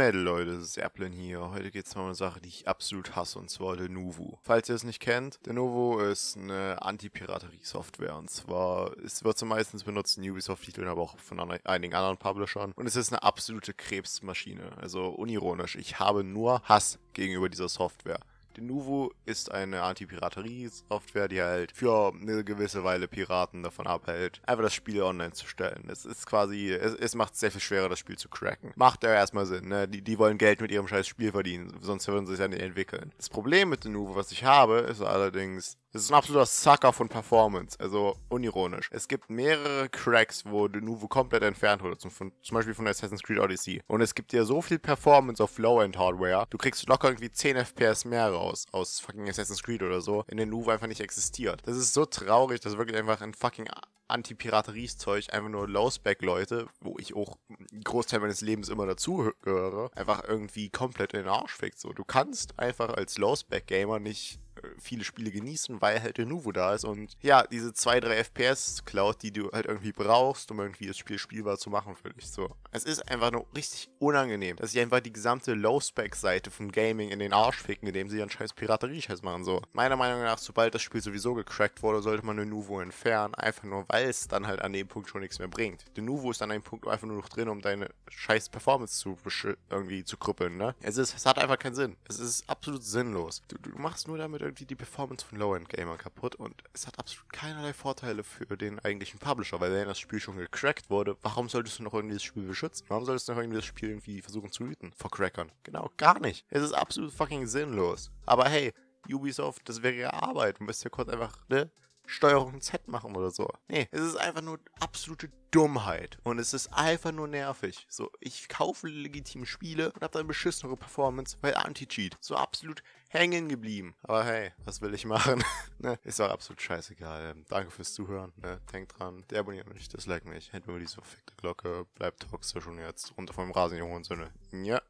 Mädel, Leute, das ist Erplin hier. Heute geht es mal um eine Sache, die ich absolut hasse, und zwar Lenovo. Falls ihr es nicht kennt, Lenovo ist eine Anti-Piraterie-Software. Und zwar es wird sie meistens benutzt in Ubisoft-Titeln, aber auch von an einigen anderen Publishern. Und es ist eine absolute Krebsmaschine. Also unironisch, ich habe nur Hass gegenüber dieser Software. Denuvo ist eine Anti-Piraterie-Software, die halt für eine gewisse Weile Piraten davon abhält, einfach das Spiel online zu stellen. Es ist quasi, es, es macht es sehr viel schwerer, das Spiel zu cracken. Macht ja erstmal Sinn, ne? Die, die wollen Geld mit ihrem scheiß Spiel verdienen, sonst würden sie es ja nicht entwickeln. Das Problem mit Denuvo, was ich habe, ist allerdings, das ist ein absoluter Sucker von Performance, also unironisch. Es gibt mehrere Cracks, wo Denuvo komplett entfernt wurde, zum, zum Beispiel von Assassin's Creed Odyssey. Und es gibt ja so viel Performance auf Low-End-Hardware, du kriegst locker irgendwie 10 FPS mehr raus aus fucking Assassin's Creed oder so, in den Nuvo einfach nicht existiert. Das ist so traurig, dass wirklich einfach ein fucking Anti-Piraterie-Zeug, einfach nur Low-Spec-Leute, wo ich auch einen Großteil meines Lebens immer dazu dazugehöre, einfach irgendwie komplett in den Arsch fickt. So, du kannst einfach als Low-Spec-Gamer nicht viele Spiele genießen, weil halt Nuvo da ist und ja, diese 2, 3 FPS Cloud, die du halt irgendwie brauchst, um irgendwie das Spiel spielbar zu machen für dich. So, es ist einfach nur richtig unangenehm, dass sie einfach die gesamte Low-Spec-Seite vom Gaming in den Arsch ficken, indem sie dann scheiß Piraterie-Scheiß machen. So, meiner Meinung nach, sobald das Spiel sowieso gecrackt wurde, sollte man Nuvo entfernen, einfach nur weil es dann halt an dem Punkt schon nichts mehr bringt. Nuvo ist an einem Punkt einfach nur noch drin, um deine scheiß Performance zu irgendwie zu krüppeln, ne? Es ist, es hat einfach keinen Sinn. Es ist absolut sinnlos. Du, du machst nur damit irgendwie die Performance von low end gamern kaputt und es hat absolut keinerlei Vorteile für den eigentlichen Publisher, weil wenn das Spiel schon gecrackt wurde, warum solltest du noch irgendwie das Spiel beschützen? Warum solltest du noch irgendwie das Spiel irgendwie versuchen zu hüten vor Crackern? Genau, gar nicht. Es ist absolut fucking sinnlos. Aber hey, Ubisoft, das wäre ja Arbeit. Du müsst ja kurz einfach, ne? Steuerung Z machen oder so. Nee, es ist einfach nur absolute Dummheit. Und es ist einfach nur nervig. So, ich kaufe legitime Spiele und habe dann beschissenere Performance, weil Anti-Cheat. So absolut hängen geblieben. Aber hey, was will ich machen? ne? Ist auch absolut scheißegal. Danke fürs Zuhören. Ne? Denkt dran, der abonniert mich, das like mich, hält mir diese verfickte Glocke, bleibt toxisch und jetzt runter vom Rasen, Junge und Söhne. Ja.